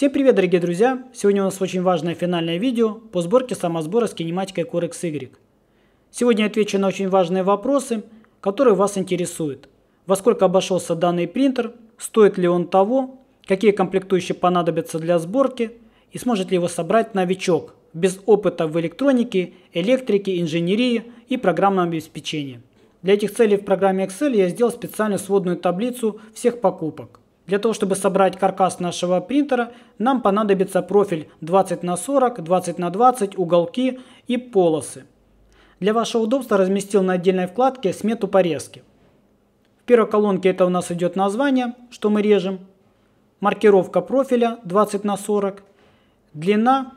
Всем привет, дорогие друзья! Сегодня у нас очень важное финальное видео по сборке самосбора с кинематикой Corex Y. Сегодня я отвечу на очень важные вопросы, которые вас интересуют. Во сколько обошелся данный принтер, стоит ли он того, какие комплектующие понадобятся для сборки и сможет ли его собрать новичок без опыта в электронике, электрике, инженерии и программном обеспечении. Для этих целей в программе Excel я сделал специальную сводную таблицу всех покупок. Для того, чтобы собрать каркас нашего принтера, нам понадобится профиль 20 на 40, 20 на 20, уголки и полосы. Для вашего удобства разместил на отдельной вкладке смету порезки. В первой колонке это у нас идет название, что мы режем. Маркировка профиля 20 на 40. Длина,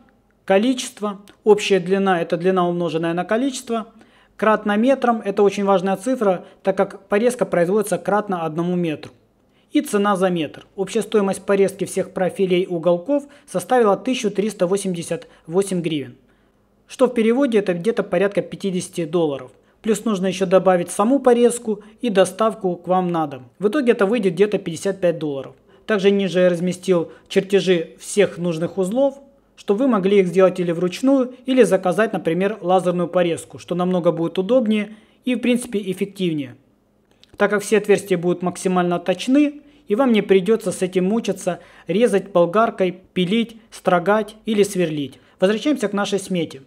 количество. Общая длина это длина умноженная на количество. Кратно метром это очень важная цифра, так как порезка производится кратно одному метру и цена за метр. Общая стоимость порезки всех профилей уголков составила 1388 гривен, что в переводе это где-то порядка 50 долларов. Плюс нужно еще добавить саму порезку и доставку к вам на дом. В итоге это выйдет где-то 55 долларов. Также ниже я разместил чертежи всех нужных узлов, что вы могли их сделать или вручную, или заказать, например, лазерную порезку, что намного будет удобнее и, в принципе, эффективнее. Так как все отверстия будут максимально точны, и вам не придется с этим мучиться, резать болгаркой, пилить, строгать или сверлить. Возвращаемся к нашей смете.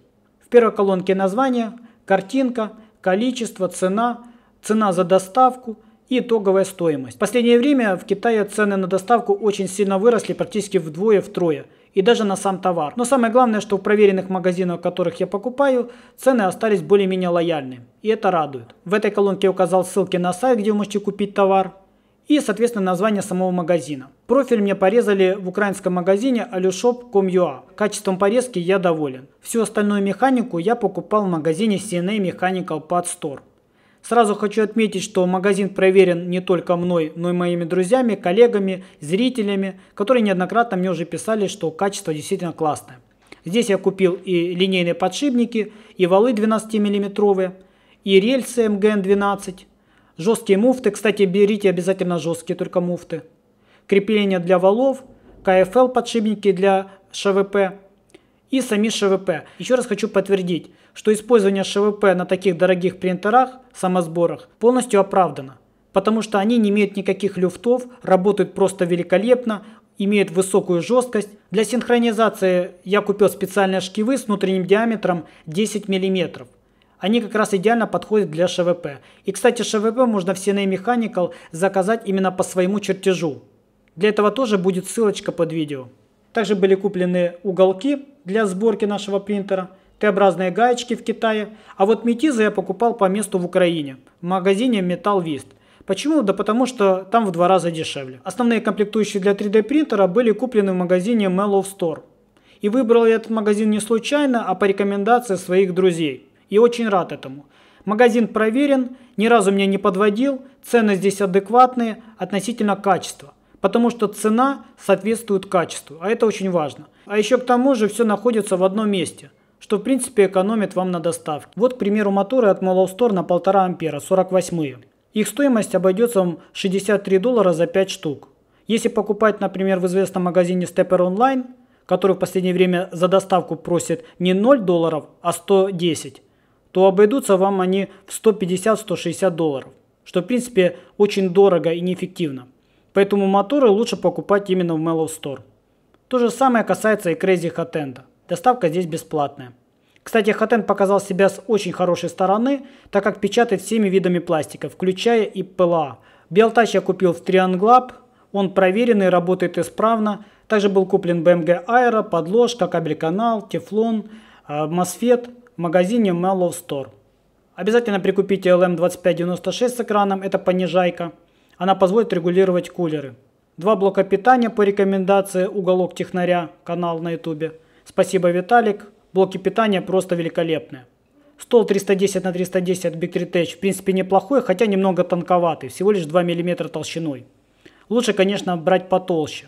В первой колонке название, картинка, количество, цена, цена за доставку и итоговая стоимость. В последнее время в Китае цены на доставку очень сильно выросли, практически вдвое-втрое и даже на сам товар. Но самое главное, что в проверенных магазинах, в которых я покупаю, цены остались более-менее лояльны. И это радует. В этой колонке я указал ссылки на сайт, где вы можете купить товар и, соответственно, название самого магазина. Профиль мне порезали в украинском магазине alushop.com.ua. Качеством порезки я доволен. Всю остальную механику я покупал в магазине CNA Mechanical Pad Store. Сразу хочу отметить, что магазин проверен не только мной, но и моими друзьями, коллегами, зрителями, которые неоднократно мне уже писали, что качество действительно классное. Здесь я купил и линейные подшипники, и валы 12 миллиметровые и рельсы МГН-12, Жесткие муфты, кстати, берите обязательно жесткие только муфты. Крепление для валов, КФЛ подшипники для ШВП и сами ШВП. Еще раз хочу подтвердить, что использование ШВП на таких дорогих принтерах, самосборах, полностью оправдано. Потому что они не имеют никаких люфтов, работают просто великолепно, имеют высокую жесткость. Для синхронизации я купил специальные шкивы с внутренним диаметром 10 мм. Они как раз идеально подходят для ШВП. И, кстати, ШВП можно в CNA Mechanical заказать именно по своему чертежу. Для этого тоже будет ссылочка под видео. Также были куплены уголки для сборки нашего принтера, Т-образные гаечки в Китае, а вот метизы я покупал по месту в Украине, в магазине Metal Vist. Почему? Да потому что там в два раза дешевле. Основные комплектующие для 3D принтера были куплены в магазине Mellow Store. И выбрал я этот магазин не случайно, а по рекомендации своих друзей и очень рад этому. Магазин проверен, ни разу меня не подводил, цены здесь адекватные относительно качества, потому что цена соответствует качеству, а это очень важно. А еще к тому же все находится в одном месте, что в принципе экономит вам на доставке. Вот, к примеру, моторы от Моллоустор на 1,5 ампера, 48-е. Их стоимость обойдется вам 63 доллара за 5 штук. Если покупать, например, в известном магазине Stepper Online, который в последнее время за доставку просит не 0 долларов, а 110, то обойдутся вам они в 150-160 долларов, что в принципе очень дорого и неэффективно. Поэтому моторы лучше покупать именно в Mellow Store. То же самое касается и Crazy Hot End. Доставка здесь бесплатная. Кстати, Хатен показал себя с очень хорошей стороны, так как печатает всеми видами пластика, включая и PLA. Белтач я купил в Triangle Lab, он проверенный, работает исправно. Также был куплен BMG Aero, подложка, кабель-канал, тефлон, э, MOSFET в магазине Mellow Store. Обязательно прикупите LM2596 с экраном, это понижайка. Она позволит регулировать кулеры. Два блока питания по рекомендации «Уголок технаря», канал на ютубе. Спасибо, Виталик. Блоки питания просто великолепные. Стол 310 на 310 Big 3 Tech в принципе неплохой, хотя немного тонковатый, всего лишь 2 мм толщиной. Лучше, конечно, брать потолще.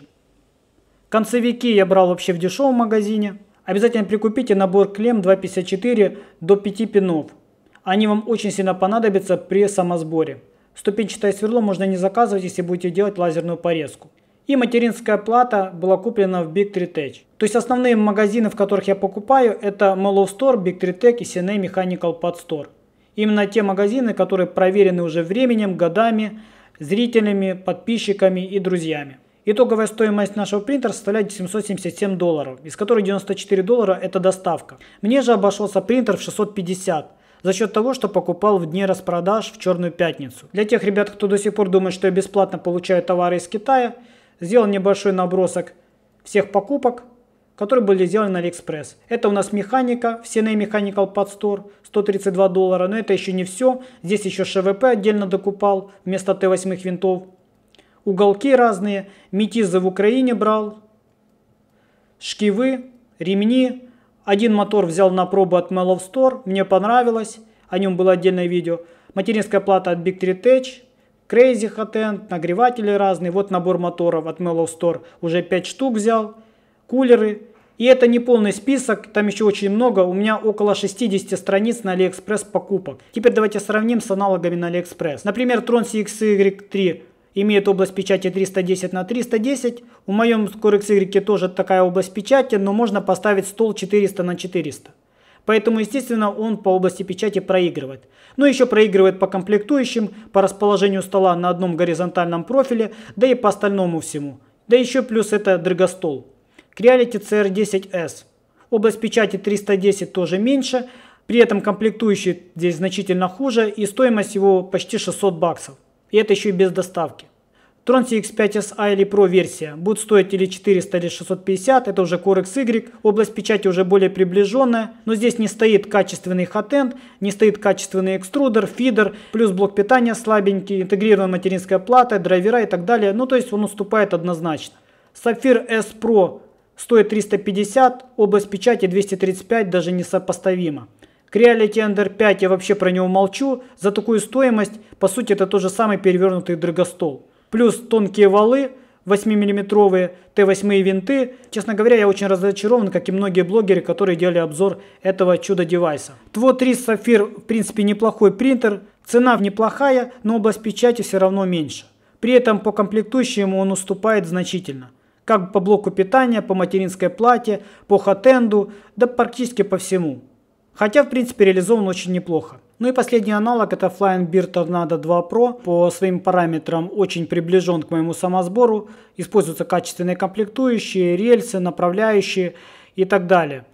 Концевики я брал вообще в дешевом магазине – Обязательно прикупите набор клем 254 до 5 пинов. Они вам очень сильно понадобятся при самосборе. Ступенчатое сверло можно не заказывать, если будете делать лазерную порезку. И материнская плата была куплена в Big 3 Tech. То есть основные магазины, в которых я покупаю, это Mellow Store, Big 3 Tech и CNA Mechanical Pad Store. Именно те магазины, которые проверены уже временем, годами, зрителями, подписчиками и друзьями. Итоговая стоимость нашего принтера составляет 777 долларов, из которых 94 доллара это доставка. Мне же обошелся принтер в 650 за счет того, что покупал в дни распродаж в Черную Пятницу. Для тех ребят, кто до сих пор думает, что я бесплатно получаю товары из Китая, сделал небольшой набросок всех покупок, которые были сделаны на Алиэкспресс. Это у нас механика, Всеней Mechanical Podstore, 132 доллара, но это еще не все. Здесь еще ШВП отдельно докупал вместо Т8 винтов уголки разные, метизы в Украине брал, шкивы, ремни. Один мотор взял на пробу от Mellow Store, мне понравилось, о нем было отдельное видео. Материнская плата от Big 3 Tech, Crazy Hot End, нагреватели разные. Вот набор моторов от Mellow Store, уже 5 штук взял, кулеры. И это не полный список, там еще очень много, у меня около 60 страниц на AliExpress покупок. Теперь давайте сравним с аналогами на AliExpress. Например, Tron CXY3 имеет область печати 310 на 310. У моем Corex Y тоже такая область печати, но можно поставить стол 400 на 400. Поэтому, естественно, он по области печати проигрывает. Но еще проигрывает по комплектующим, по расположению стола на одном горизонтальном профиле, да и по остальному всему. Да еще плюс это драгостол. Creality CR10S. Область печати 310 тоже меньше, при этом комплектующий здесь значительно хуже и стоимость его почти 600 баксов. И это еще и без доставки. Tron CX5SI или Pro версия будет стоить или 400, или 650, это уже Core XY, область печати уже более приближенная, но здесь не стоит качественный хатенд, не стоит качественный экструдер, фидер, плюс блок питания слабенький, интегрированная материнская плата, драйвера и так далее, ну то есть он уступает однозначно. Sapphire S Pro стоит 350, область печати 235, даже не сопоставима. К Creality Ender 5 я вообще про него молчу. За такую стоимость, по сути, это тот же самый перевернутый драгостол. Плюс тонкие валы, 8-миллиметровые Т8 винты. Честно говоря, я очень разочарован, как и многие блогеры, которые делали обзор этого чудо-девайса. Тво 3 сафир, в принципе, неплохой принтер. Цена неплохая, но область печати все равно меньше. При этом по комплектующему он уступает значительно. Как по блоку питания, по материнской плате, по хатенду, да практически по всему. Хотя, в принципе, реализован очень неплохо. Ну и последний аналог это Flying Beer Tornado 2 Pro. По своим параметрам очень приближен к моему самосбору. Используются качественные комплектующие, рельсы, направляющие и так далее.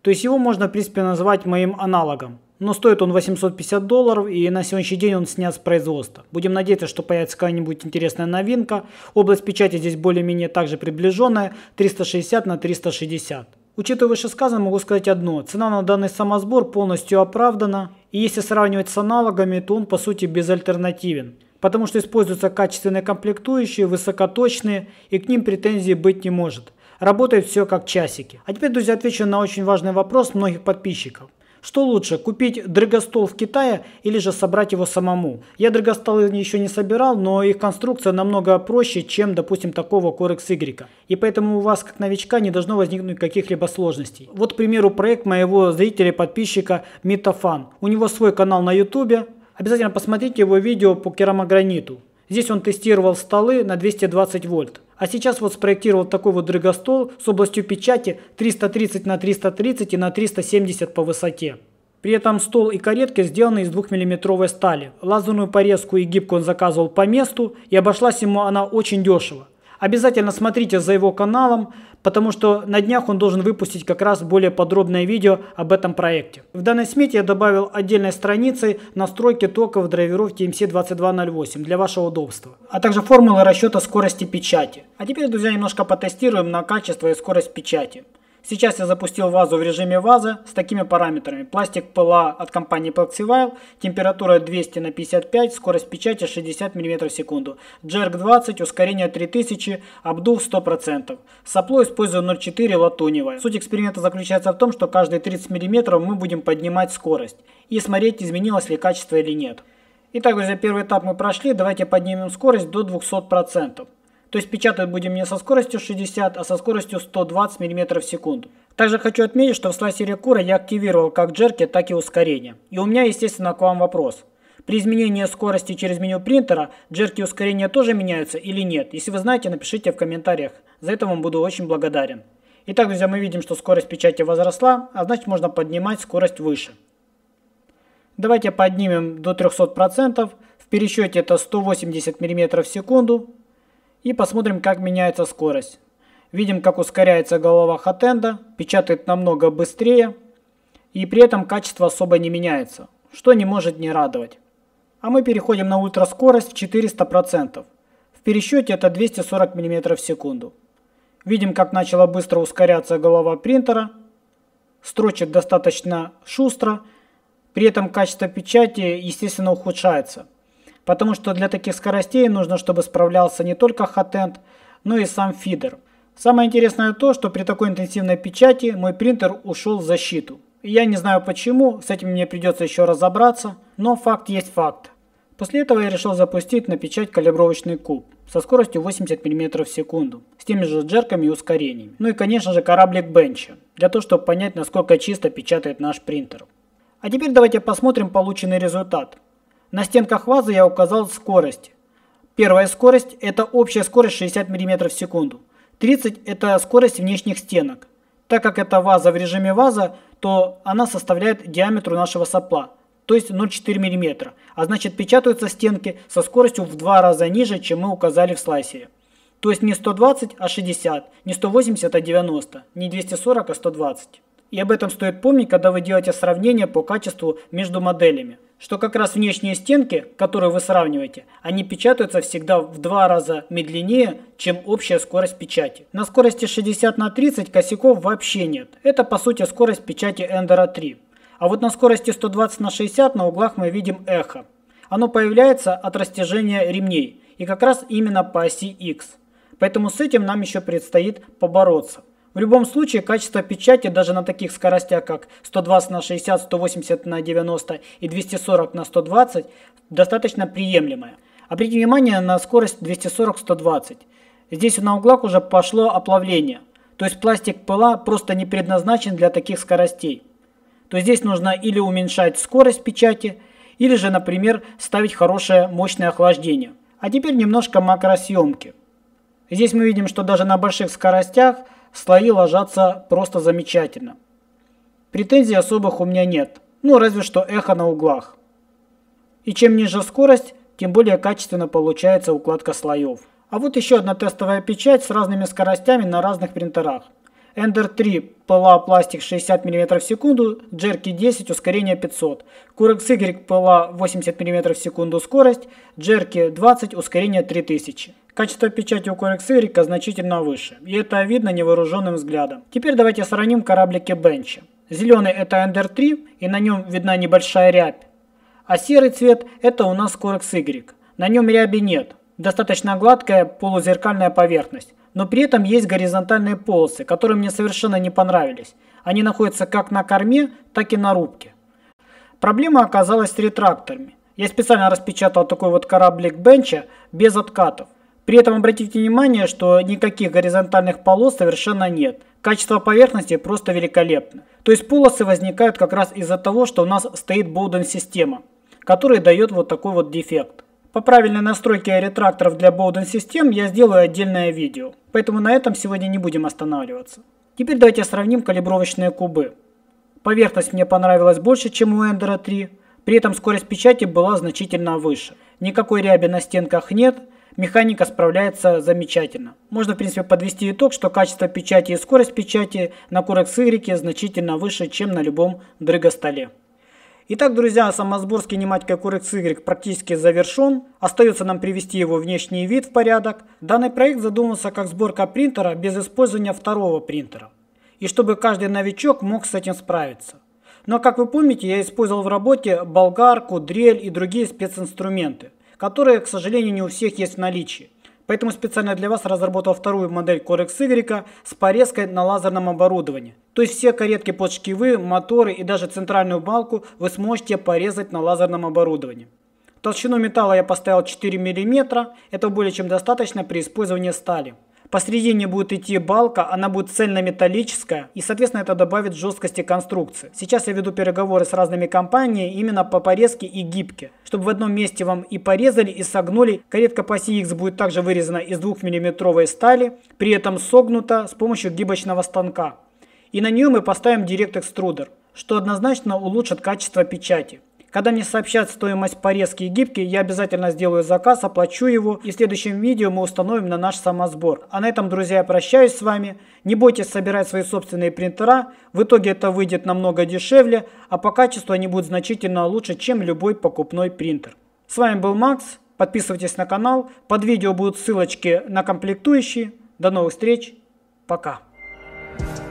То есть его можно, в принципе, назвать моим аналогом. Но стоит он 850 долларов и на сегодняшний день он снят с производства. Будем надеяться, что появится какая-нибудь интересная новинка. Область печати здесь более-менее также приближенная 360 на 360. Учитывая вышесказанное, могу сказать одно. Цена на данный самосбор полностью оправдана, и если сравнивать с аналогами, то он по сути безальтернативен, потому что используются качественные комплектующие, высокоточные, и к ним претензий быть не может. Работает все как часики. А теперь, друзья, отвечу на очень важный вопрос многих подписчиков. Что лучше, купить драгостол в Китае или же собрать его самому? Я драгостолы еще не собирал, но их конструкция намного проще, чем, допустим, такого Corex Y. И поэтому у вас, как новичка, не должно возникнуть каких-либо сложностей. Вот, к примеру, проект моего зрителя, подписчика Митофан. У него свой канал на YouTube. Обязательно посмотрите его видео по керамограниту. Здесь он тестировал столы на 220 вольт. А сейчас вот спроектировал такой вот драгостол с областью печати 330 на 330 и на 370 по высоте. При этом стол и каретки сделаны из 2-мм стали. Лазерную порезку и гибку он заказывал по месту, и обошлась ему она очень дешево. Обязательно смотрите за его каналом, потому что на днях он должен выпустить как раз более подробное видео об этом проекте. В данной смете я добавил отдельной страницей настройки токов драйверов TMC2208 для вашего удобства, а также формулы расчета скорости печати. А теперь, друзья, немножко потестируем на качество и скорость печати. Сейчас я запустил вазу в режиме ваза с такими параметрами. Пластик ПЛА от компании Plexivile, температура 200 на 55, скорость печати 60 мм в секунду. Джерк 20, ускорение 3000, обдув 100%. Сопло использую 0,4 латуневое. Суть эксперимента заключается в том, что каждые 30 мм мы будем поднимать скорость и смотреть, изменилось ли качество или нет. Итак, друзья, первый этап мы прошли. Давайте поднимем скорость до 200%. То есть печатать будем не со скоростью 60, а со скоростью 120 мм в секунду. Также хочу отметить, что в слайсере Кура я активировал как джерки, так и ускорение. И у меня, естественно, к вам вопрос. При изменении скорости через меню принтера джерки ускорения тоже меняются или нет? Если вы знаете, напишите в комментариях. За это вам буду очень благодарен. Итак, друзья, мы видим, что скорость печати возросла, а значит можно поднимать скорость выше. Давайте поднимем до 300%. В пересчете это 180 мм в секунду и посмотрим, как меняется скорость. Видим, как ускоряется голова хатенда, печатает намного быстрее, и при этом качество особо не меняется, что не может не радовать. А мы переходим на ультраскорость в 400%. В пересчете это 240 мм в секунду. Видим, как начала быстро ускоряться голова принтера, строчит достаточно шустро, при этом качество печати, естественно, ухудшается – Потому что для таких скоростей нужно, чтобы справлялся не только хатенд, но и сам фидер. Самое интересное то, что при такой интенсивной печати мой принтер ушел в защиту. я не знаю почему, с этим мне придется еще разобраться, но факт есть факт. После этого я решил запустить на печать калибровочный куб со скоростью 80 мм в секунду, с теми же джерками и ускорениями. Ну и конечно же кораблик бенча, для того чтобы понять насколько чисто печатает наш принтер. А теперь давайте посмотрим полученный результат. На стенках вазы я указал скорость. Первая скорость – это общая скорость 60 мм в секунду. 30 – это скорость внешних стенок. Так как это ваза в режиме ваза, то она составляет диаметру нашего сопла, то есть 0,4 мм. А значит печатаются стенки со скоростью в два раза ниже, чем мы указали в слайсере. То есть не 120, а 60, не 180, а 90, не 240, а 120. И об этом стоит помнить, когда вы делаете сравнение по качеству между моделями что как раз внешние стенки, которые вы сравниваете, они печатаются всегда в два раза медленнее, чем общая скорость печати. На скорости 60 на 30 косяков вообще нет. Это по сути скорость печати Эндера 3. А вот на скорости 120 на 60 на углах мы видим эхо. Оно появляется от растяжения ремней и как раз именно по оси X. Поэтому с этим нам еще предстоит побороться. В любом случае, качество печати даже на таких скоростях, как 120 на 60, 180 на 90 и 240 на 120, достаточно приемлемое. Обратите внимание на скорость 240-120. Здесь на углах уже пошло оплавление. То есть пластик пыла просто не предназначен для таких скоростей. То здесь нужно или уменьшать скорость печати, или же, например, ставить хорошее мощное охлаждение. А теперь немножко макросъемки. Здесь мы видим, что даже на больших скоростях – слои ложатся просто замечательно. Претензий особых у меня нет, ну разве что эхо на углах. И чем ниже скорость, тем более качественно получается укладка слоев. А вот еще одна тестовая печать с разными скоростями на разных принтерах. Ender 3 ПЛА пластик 60 мм в секунду, Джерки 10, ускорение 500. Курекс Y ПЛА 80 мм в секунду скорость, Джерки 20, ускорение 3000. Качество печати у Курекс Y значительно выше, и это видно невооруженным взглядом. Теперь давайте сравним кораблики Бенча. Зеленый это Ender 3, и на нем видна небольшая рябь. А серый цвет это у нас Курекс Y. На нем ряби нет, достаточно гладкая полузеркальная поверхность но при этом есть горизонтальные полосы, которые мне совершенно не понравились. Они находятся как на корме, так и на рубке. Проблема оказалась с ретракторами. Я специально распечатал такой вот кораблик бенча без откатов. При этом обратите внимание, что никаких горизонтальных полос совершенно нет. Качество поверхности просто великолепно. То есть полосы возникают как раз из-за того, что у нас стоит Боуден-система, которая дает вот такой вот дефект. По правильной настройке ретракторов для Bowden систем я сделаю отдельное видео, поэтому на этом сегодня не будем останавливаться. Теперь давайте сравним калибровочные кубы. Поверхность мне понравилась больше, чем у ender 3, при этом скорость печати была значительно выше. Никакой ряби на стенках нет, механика справляется замечательно. Можно в принципе подвести итог, что качество печати и скорость печати на Курекс Y значительно выше, чем на любом дрыгостоле. Итак, друзья, самосбор с кинематикой Curex Y практически завершен. Остается нам привести его внешний вид в порядок. Данный проект задумался как сборка принтера без использования второго принтера. И чтобы каждый новичок мог с этим справиться. Но, как вы помните, я использовал в работе болгарку, дрель и другие специнструменты, которые, к сожалению, не у всех есть в наличии. Поэтому специально для вас разработал вторую модель Corex Y с порезкой на лазерном оборудовании. То есть все каретки под шкивы, моторы и даже центральную балку вы сможете порезать на лазерном оборудовании. Толщину металла я поставил 4 мм, это более чем достаточно при использовании стали. Посредине будет идти балка, она будет цельнометаллическая, и, соответственно, это добавит жесткости конструкции. Сейчас я веду переговоры с разными компаниями именно по порезке и гибке, чтобы в одном месте вам и порезали, и согнули. Каретка по CX будет также вырезана из 2-мм стали, при этом согнута с помощью гибочного станка. И на нее мы поставим Direct Extruder, что однозначно улучшит качество печати. Когда мне сообщат стоимость порезки и гибки, я обязательно сделаю заказ, оплачу его и в следующем видео мы установим на наш самосбор. А на этом, друзья, я прощаюсь с вами. Не бойтесь собирать свои собственные принтера, в итоге это выйдет намного дешевле, а по качеству они будут значительно лучше, чем любой покупной принтер. С вами был Макс, подписывайтесь на канал, под видео будут ссылочки на комплектующие. До новых встреч, пока! Thank you